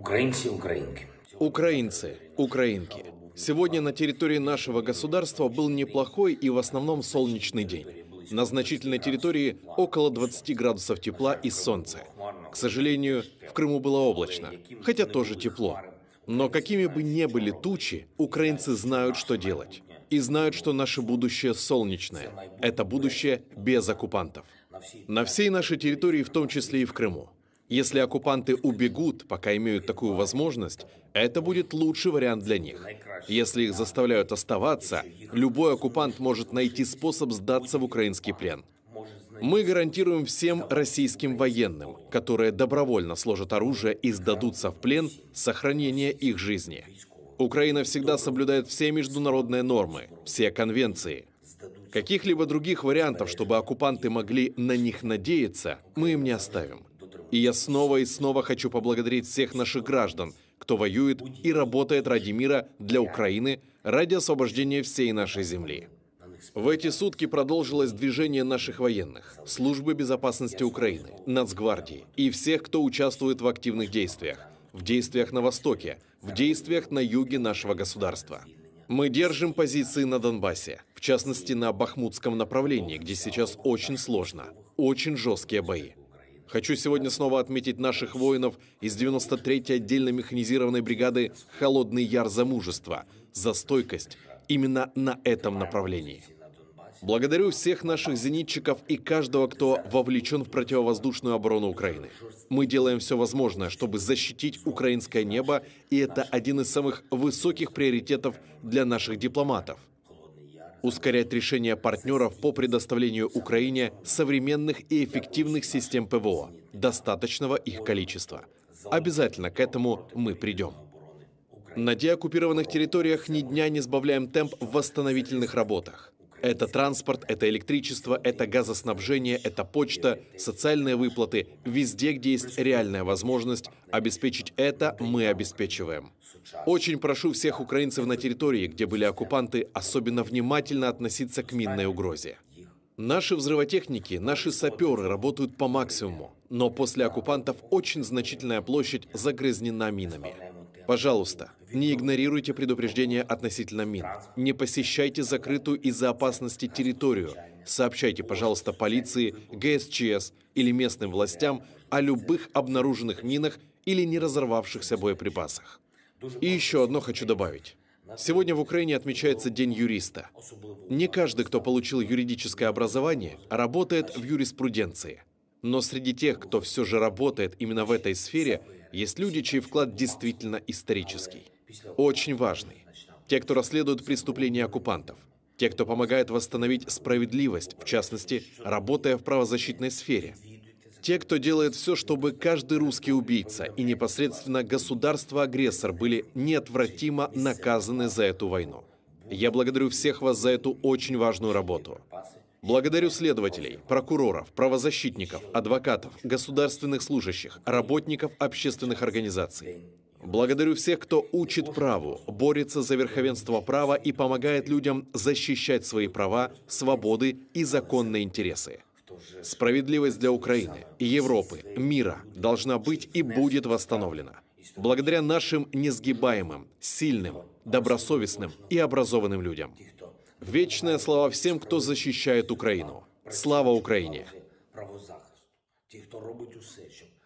Украинцы, украинки. Украинцы, украинки. Сегодня на территории нашего государства был неплохой и в основном солнечный день. На значительной территории около 20 градусов тепла и солнце. К сожалению, в Крыму было облачно, хотя тоже тепло. Но какими бы ни были тучи, украинцы знают, что делать. И знают, что наше будущее солнечное. Это будущее без оккупантов. На всей нашей территории, в том числе и в Крыму. Если оккупанты убегут, пока имеют такую возможность, это будет лучший вариант для них. Если их заставляют оставаться, любой оккупант может найти способ сдаться в украинский плен. Мы гарантируем всем российским военным, которые добровольно сложат оружие и сдадутся в плен, сохранение их жизни. Украина всегда соблюдает все международные нормы, все конвенции. Каких-либо других вариантов, чтобы оккупанты могли на них надеяться, мы им не оставим. И я снова и снова хочу поблагодарить всех наших граждан, кто воюет и работает ради мира для Украины, ради освобождения всей нашей земли. В эти сутки продолжилось движение наших военных, Службы безопасности Украины, Нацгвардии и всех, кто участвует в активных действиях, в действиях на Востоке, в действиях на юге нашего государства. Мы держим позиции на Донбассе, в частности на Бахмутском направлении, где сейчас очень сложно, очень жесткие бои. Хочу сегодня снова отметить наших воинов из 93-й отдельно механизированной бригады «Холодный яр за мужество», за стойкость именно на этом направлении. Благодарю всех наших зенитчиков и каждого, кто вовлечен в противовоздушную оборону Украины. Мы делаем все возможное, чтобы защитить украинское небо, и это один из самых высоких приоритетов для наших дипломатов – ускорять решение партнеров по предоставлению Украине современных и эффективных систем ПВО, достаточного их количества. Обязательно к этому мы придем. На деоккупированных территориях ни дня не сбавляем темп в восстановительных работах. Это транспорт, это электричество, это газоснабжение, это почта, социальные выплаты. Везде, где есть реальная возможность обеспечить это, мы обеспечиваем. Очень прошу всех украинцев на территории, где были оккупанты, особенно внимательно относиться к минной угрозе. Наши взрывотехники, наши саперы работают по максимуму, но после оккупантов очень значительная площадь загрязнена минами. Пожалуйста, не игнорируйте предупреждения относительно мин. Не посещайте закрытую из-за опасности территорию. Сообщайте, пожалуйста, полиции, ГСЧС или местным властям о любых обнаруженных минах или не разорвавшихся боеприпасах. И еще одно хочу добавить. Сегодня в Украине отмечается День юриста. Не каждый, кто получил юридическое образование, работает в юриспруденции. Но среди тех, кто все же работает именно в этой сфере, есть люди, чей вклад действительно исторический. Очень важный. Те, кто расследует преступления оккупантов. Те, кто помогает восстановить справедливость, в частности, работая в правозащитной сфере. Те, кто делает все, чтобы каждый русский убийца и непосредственно государство-агрессор были неотвратимо наказаны за эту войну. Я благодарю всех вас за эту очень важную работу. Благодарю следователей, прокуроров, правозащитников, адвокатов, государственных служащих, работников общественных организаций. Благодарю всех, кто учит праву, борется за верховенство права и помогает людям защищать свои права, свободы и законные интересы. Справедливость для Украины, Европы, мира должна быть и будет восстановлена. Благодаря нашим несгибаемым, сильным, добросовестным и образованным людям. Вечная слава всем, кто защищает Украину. Слава Украине! Правозахисту, ті, хто робить усе, щоб